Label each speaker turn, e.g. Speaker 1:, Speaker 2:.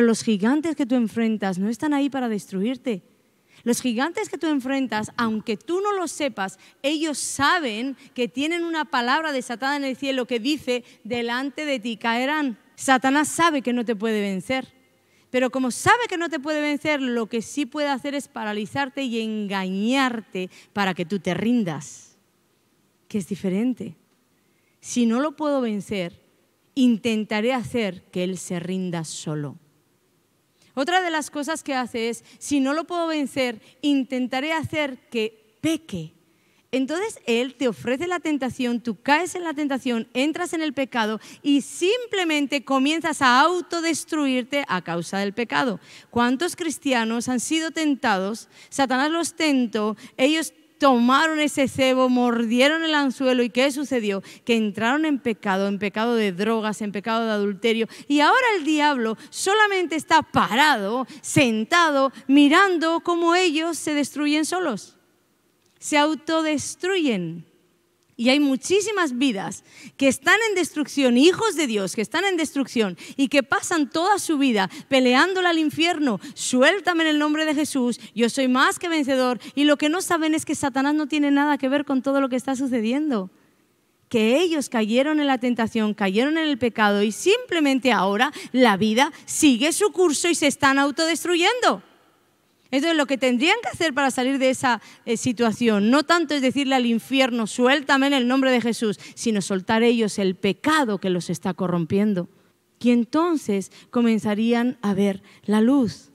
Speaker 1: los gigantes que tú enfrentas no están ahí para destruirte. Los gigantes que tú enfrentas, aunque tú no lo sepas, ellos saben que tienen una palabra desatada en el cielo que dice, delante de ti caerán. Satanás sabe que no te puede vencer. Pero como sabe que no te puede vencer, lo que sí puede hacer es paralizarte y engañarte para que tú te rindas, que es diferente. Si no lo puedo vencer, intentaré hacer que él se rinda solo. Otra de las cosas que hace es, si no lo puedo vencer, intentaré hacer que peque. Entonces Él te ofrece la tentación, tú caes en la tentación, entras en el pecado y simplemente comienzas a autodestruirte a causa del pecado. ¿Cuántos cristianos han sido tentados? Satanás los tentó, ellos tomaron ese cebo, mordieron el anzuelo y ¿qué sucedió? Que entraron en pecado, en pecado de drogas, en pecado de adulterio. Y ahora el diablo solamente está parado, sentado, mirando cómo ellos se destruyen solos, se autodestruyen. Y hay muchísimas vidas que están en destrucción, hijos de Dios que están en destrucción y que pasan toda su vida peleándola al infierno. Suéltame en el nombre de Jesús, yo soy más que vencedor. Y lo que no saben es que Satanás no tiene nada que ver con todo lo que está sucediendo que ellos cayeron en la tentación, cayeron en el pecado y simplemente ahora la vida sigue su curso y se están autodestruyendo. Entonces lo que tendrían que hacer para salir de esa eh, situación, no tanto es decirle al infierno, suéltame en el nombre de Jesús, sino soltar ellos el pecado que los está corrompiendo. Y entonces comenzarían a ver la luz.